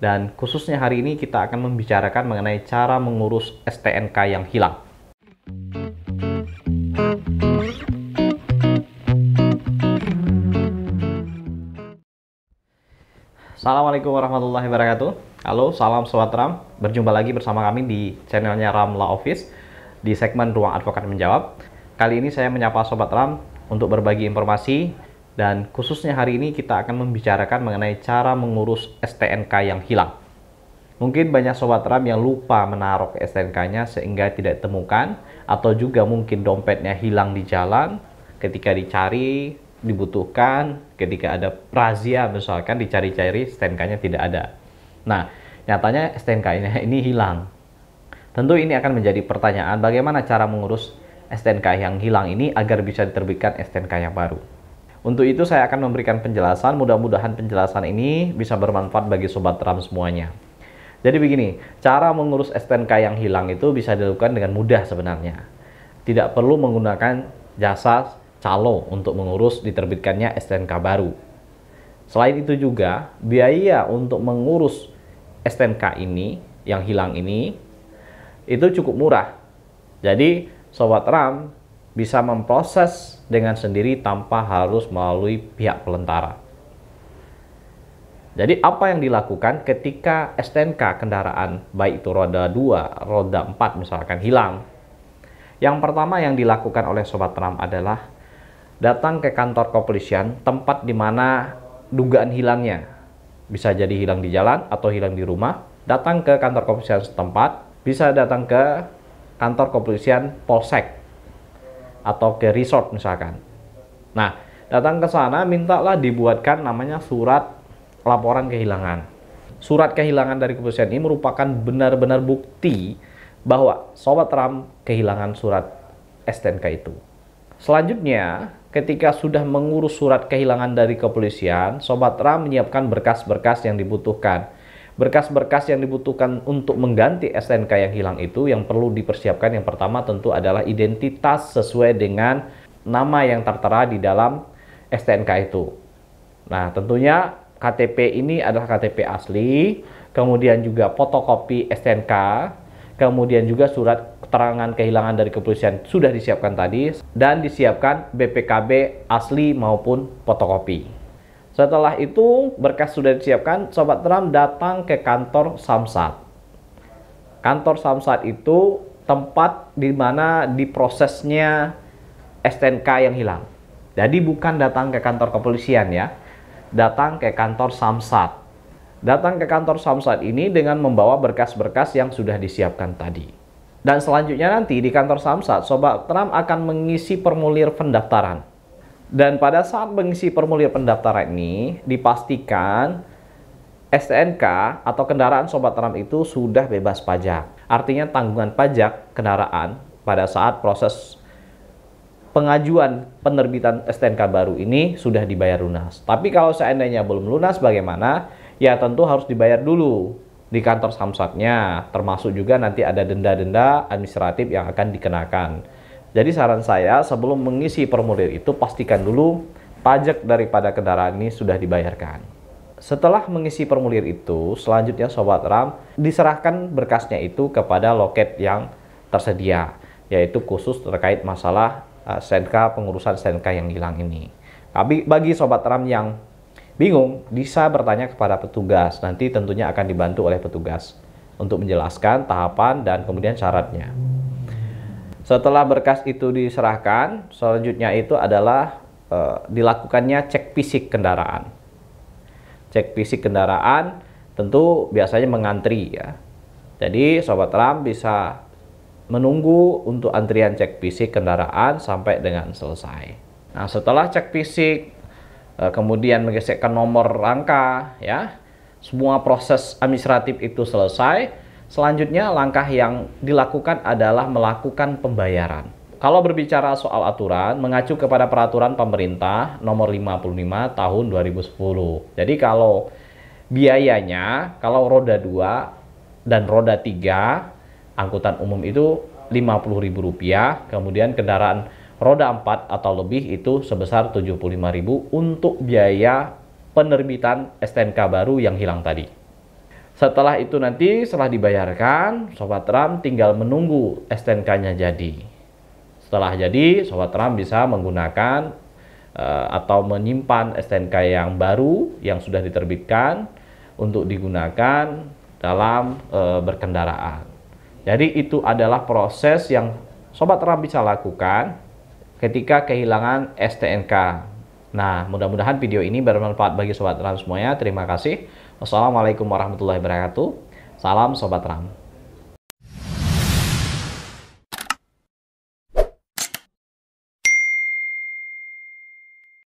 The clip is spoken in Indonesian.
Dan khususnya hari ini kita akan membicarakan mengenai cara mengurus STNK yang hilang. Assalamualaikum warahmatullahi wabarakatuh. Halo, salam sobat Ram. Berjumpa lagi bersama kami di channelnya Ramla Office di segmen Ruang Advokat Menjawab. Kali ini saya menyapa Sobat Ram untuk berbagi informasi dan khususnya hari ini kita akan membicarakan mengenai cara mengurus STNK yang hilang. Mungkin banyak sobat RAM yang lupa menaruh STNK-nya sehingga tidak ditemukan atau juga mungkin dompetnya hilang di jalan ketika dicari dibutuhkan ketika ada razia misalkan dicari-cari STNK-nya tidak ada. Nah, nyatanya STNK-nya ini hilang. Tentu ini akan menjadi pertanyaan bagaimana cara mengurus STNK yang hilang ini agar bisa diterbitkan STNK yang baru. Untuk itu saya akan memberikan penjelasan, mudah-mudahan penjelasan ini bisa bermanfaat bagi sobat RAM semuanya. Jadi begini, cara mengurus STNK yang hilang itu bisa dilakukan dengan mudah sebenarnya. Tidak perlu menggunakan jasa calo untuk mengurus diterbitkannya STNK baru. Selain itu juga, biaya untuk mengurus STNK ini yang hilang ini itu cukup murah. Jadi sobat RAM bisa memproses dengan sendiri tanpa harus melalui pihak pelentara. Jadi apa yang dilakukan ketika STNK kendaraan baik itu roda 2, roda 4 misalkan hilang. Yang pertama yang dilakukan oleh Sobat Ram adalah datang ke kantor kepolisian tempat di mana dugaan hilangnya. Bisa jadi hilang di jalan atau hilang di rumah. Datang ke kantor kepolisian setempat, bisa datang ke kantor kepolisian polsek atau ke resort misalkan. Nah, datang ke sana mintalah dibuatkan namanya surat laporan kehilangan. Surat kehilangan dari kepolisian ini merupakan benar-benar bukti bahwa Sobat Ram kehilangan surat STNK itu. Selanjutnya, ketika sudah mengurus surat kehilangan dari kepolisian, Sobat Ram menyiapkan berkas-berkas yang dibutuhkan Berkas-berkas yang dibutuhkan untuk mengganti STNK yang hilang itu yang perlu dipersiapkan yang pertama tentu adalah identitas sesuai dengan nama yang tertera di dalam STNK itu. Nah, tentunya KTP ini adalah KTP asli, kemudian juga fotokopi STNK, kemudian juga surat keterangan kehilangan dari kepolisian sudah disiapkan tadi dan disiapkan BPKB asli maupun fotokopi. Setelah itu berkas sudah disiapkan, Sobat Trump datang ke kantor Samsat. Kantor Samsat itu tempat di mana diprosesnya STNK yang hilang. Jadi bukan datang ke kantor kepolisian ya, datang ke kantor Samsat. Datang ke kantor Samsat ini dengan membawa berkas-berkas yang sudah disiapkan tadi. Dan selanjutnya nanti di kantor Samsat, Sobat Trump akan mengisi formulir pendaftaran. Dan pada saat mengisi formulir pendaftaran ini, dipastikan STNK atau kendaraan Sobat Ram itu sudah bebas pajak. Artinya tanggungan pajak kendaraan pada saat proses pengajuan penerbitan STNK baru ini sudah dibayar lunas. Tapi kalau seandainya belum lunas bagaimana? Ya tentu harus dibayar dulu di kantor samsatnya, termasuk juga nanti ada denda-denda administratif yang akan dikenakan. Jadi saran saya sebelum mengisi formulir itu pastikan dulu pajak daripada kendaraan ini sudah dibayarkan. Setelah mengisi formulir itu, selanjutnya Sobat RAM diserahkan berkasnya itu kepada loket yang tersedia, yaitu khusus terkait masalah eh, SNK, pengurusan SNK yang hilang ini. Tapi Bagi Sobat RAM yang bingung, bisa bertanya kepada petugas, nanti tentunya akan dibantu oleh petugas untuk menjelaskan tahapan dan kemudian syaratnya. Setelah berkas itu diserahkan, selanjutnya itu adalah e, dilakukannya cek fisik kendaraan. Cek fisik kendaraan tentu biasanya mengantri ya. Jadi sobat RAM bisa menunggu untuk antrian cek fisik kendaraan sampai dengan selesai. Nah, setelah cek fisik e, kemudian menggesekkan nomor rangka ya. Semua proses administratif itu selesai, Selanjutnya langkah yang dilakukan adalah melakukan pembayaran. Kalau berbicara soal aturan, mengacu kepada peraturan pemerintah nomor 55 tahun 2010. Jadi kalau biayanya, kalau roda 2 dan roda 3 angkutan umum itu Rp50.000, kemudian kendaraan roda 4 atau lebih itu sebesar Rp75.000 untuk biaya penerbitan STNK baru yang hilang tadi. Setelah itu nanti setelah dibayarkan, Sobat RAM tinggal menunggu STNK-nya jadi. Setelah jadi, Sobat RAM bisa menggunakan uh, atau menyimpan STNK yang baru yang sudah diterbitkan untuk digunakan dalam uh, berkendaraan. Jadi itu adalah proses yang Sobat RAM bisa lakukan ketika kehilangan STNK. Nah, mudah-mudahan video ini bermanfaat bagi Sobat RAM semuanya. Terima kasih. Wassalamualaikum warahmatullahi wabarakatuh. Salam Sobat Ram.